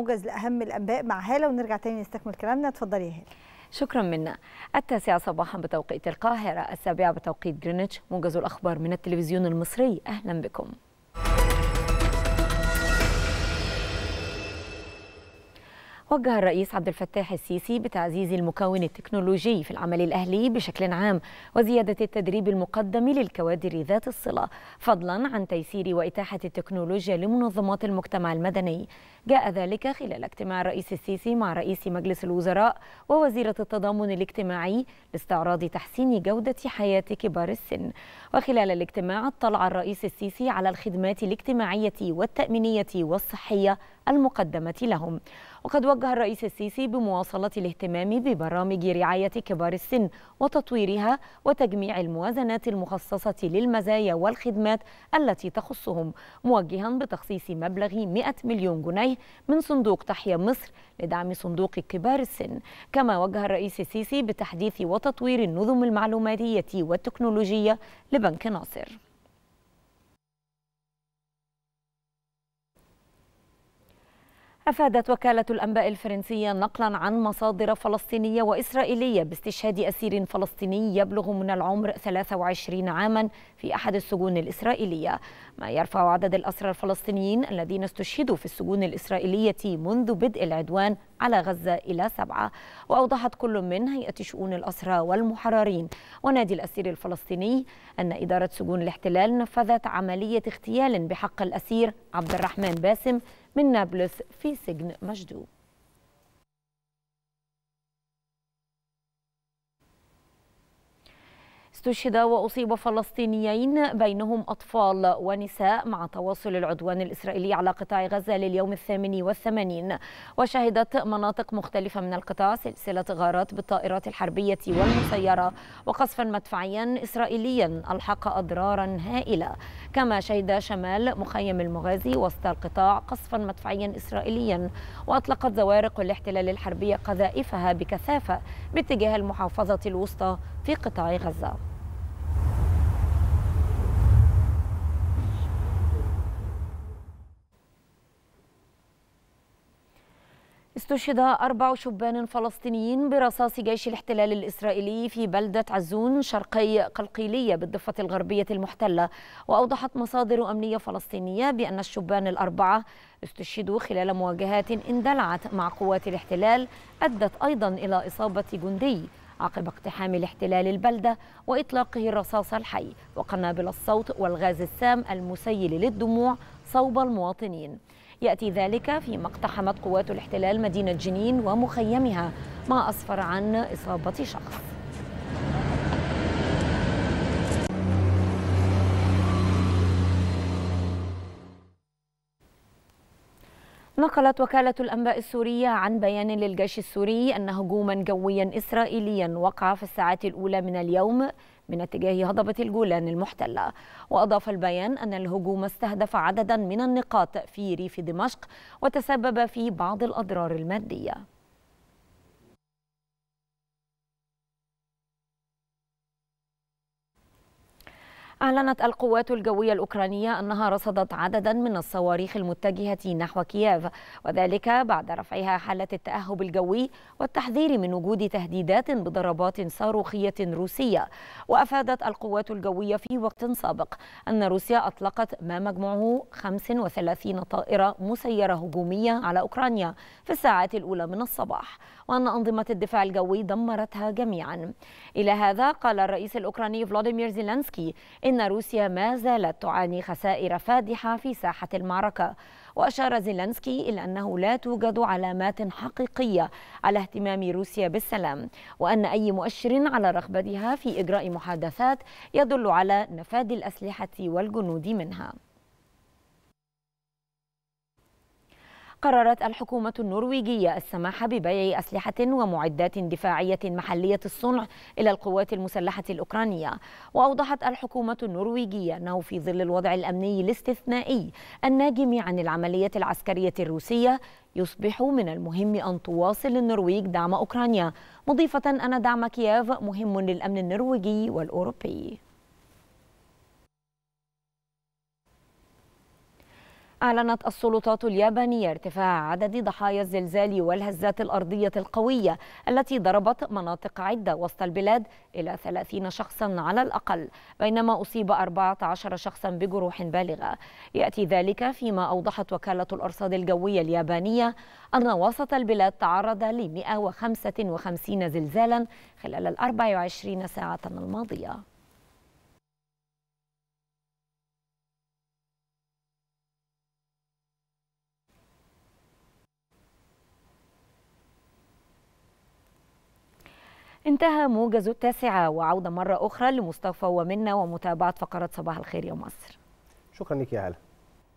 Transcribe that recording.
موجز لاهم الانباء مع هاله ونرجع تاني نستكمل كلامنا اتفضلي يا هاله شكرا منا التاسعة صباحا بتوقيت القاهرة السابعة بتوقيت جرينتش موجز الأخبار من التلفزيون المصري أهلا بكم وجه الرئيس عبد الفتاح السيسي بتعزيز المكون التكنولوجي في العمل الأهلي بشكل عام وزيادة التدريب المقدم للكوادر ذات الصلة فضلا عن تيسير وإتاحة التكنولوجيا لمنظمات المجتمع المدني جاء ذلك خلال اجتماع الرئيس السيسي مع رئيس مجلس الوزراء ووزيرة التضامن الاجتماعي لاستعراض تحسين جودة حياة كبار السن وخلال الاجتماع اطلع الرئيس السيسي على الخدمات الاجتماعية والتأمينية والصحية المقدمة لهم وقد وجه الرئيس السيسي بمواصلة الاهتمام ببرامج رعاية كبار السن وتطويرها وتجميع الموازنات المخصصة للمزايا والخدمات التي تخصهم موجها بتخصيص مبلغ 100 مليون جنيه من صندوق تحيا مصر لدعم صندوق كبار السن كما وجه الرئيس السيسي بتحديث وتطوير النظم المعلوماتية والتكنولوجية لبنك ناصر أفادت وكالة الأنباء الفرنسية نقلا عن مصادر فلسطينية وإسرائيلية باستشهاد أسير فلسطيني يبلغ من العمر 23 عاما في أحد السجون الإسرائيلية ما يرفع عدد الأسرى الفلسطينيين الذين استشهدوا في السجون الإسرائيلية منذ بدء العدوان على غزة إلى سبعة وأوضحت كل من هيئة شؤون الأسرى والمحررين ونادي الأسير الفلسطيني أن إدارة سجون الاحتلال نفذت عملية اغتيال بحق الأسير عبد الرحمن باسم من نابلس في سجن مجدوب استشهد وأصيب فلسطينيين بينهم أطفال ونساء مع تواصل العدوان الإسرائيلي على قطاع غزة لليوم الثامن والثمانين وشهدت مناطق مختلفة من القطاع سلسلة غارات بالطائرات الحربية والمسيرة وقصفا مدفعيا إسرائيليا ألحق أضرارا هائلة كما شهد شمال مخيم المغازي وسط القطاع قصفا مدفعيا إسرائيليا وأطلقت زوارق الاحتلال الحربية قذائفها بكثافة باتجاه المحافظة الوسطى في قطاع غزة استشهد أربع شبان فلسطينيين برصاص جيش الاحتلال الإسرائيلي في بلدة عزون شرقي قلقيلية بالضفة الغربية المحتلة وأوضحت مصادر أمنية فلسطينية بأن الشبان الأربعة استشهدوا خلال مواجهات اندلعت مع قوات الاحتلال أدت أيضا إلى إصابة جندي عقب اقتحام الاحتلال البلدة وإطلاقه الرصاص الحي وقنابل الصوت والغاز السام المسيل للدموع صوب المواطنين يأتي ذلك فيما اقتحمت قوات الاحتلال مدينة جنين ومخيمها ما أسفر عن إصابة شخص نقلت وكالة الأنباء السورية عن بيان للجيش السوري أن هجوما جويا إسرائيليا وقع في الساعات الأولى من اليوم من اتجاه هضبة الجولان المحتلة وأضاف البيان أن الهجوم استهدف عددا من النقاط في ريف دمشق وتسبب في بعض الأضرار المادية أعلنت القوات الجوية الأوكرانية أنها رصدت عددا من الصواريخ المتجهة نحو كييف وذلك بعد رفعها حالة التأهب الجوي والتحذير من وجود تهديدات بضربات صاروخية روسية وأفادت القوات الجوية في وقت سابق أن روسيا أطلقت ما مجموعه 35 طائرة مسيرة هجومية على أوكرانيا في الساعات الأولى من الصباح وأن أنظمة الدفاع الجوي دمرتها جميعا إلى هذا قال الرئيس الأوكراني فلاديمير زيلينسكي فإن روسيا ما زالت تعاني خسائر فادحة في ساحة المعركة وأشار زيلنسكي إلى أنه لا توجد علامات حقيقية على اهتمام روسيا بالسلام وأن أي مؤشر على رغبتها في إجراء محادثات يدل على نفاذ الأسلحة والجنود منها قررت الحكومة النرويجية السماح ببيع أسلحة ومعدات دفاعية محلية الصنع إلى القوات المسلحة الأوكرانية وأوضحت الحكومة النرويجية أنه في ظل الوضع الأمني الاستثنائي الناجم عن العملية العسكرية الروسية يصبح من المهم أن تواصل النرويج دعم أوكرانيا مضيفة أن دعم كييف مهم للأمن النرويجي والأوروبي أعلنت السلطات اليابانية ارتفاع عدد ضحايا الزلزال والهزات الأرضية القوية التي ضربت مناطق عدة وسط البلاد إلى 30 شخصا على الأقل بينما أصيب 14 شخصا بجروح بالغة يأتي ذلك فيما أوضحت وكالة الأرصاد الجوية اليابانية أن وسط البلاد تعرض ل 155 زلزالا خلال ال 24 ساعة الماضية انتهى موجز التاسعة وعودة مرة أخرى لمصطفى ومنا ومتابعة فقرات صباح الخير يا مصر شكرا لك يا هلا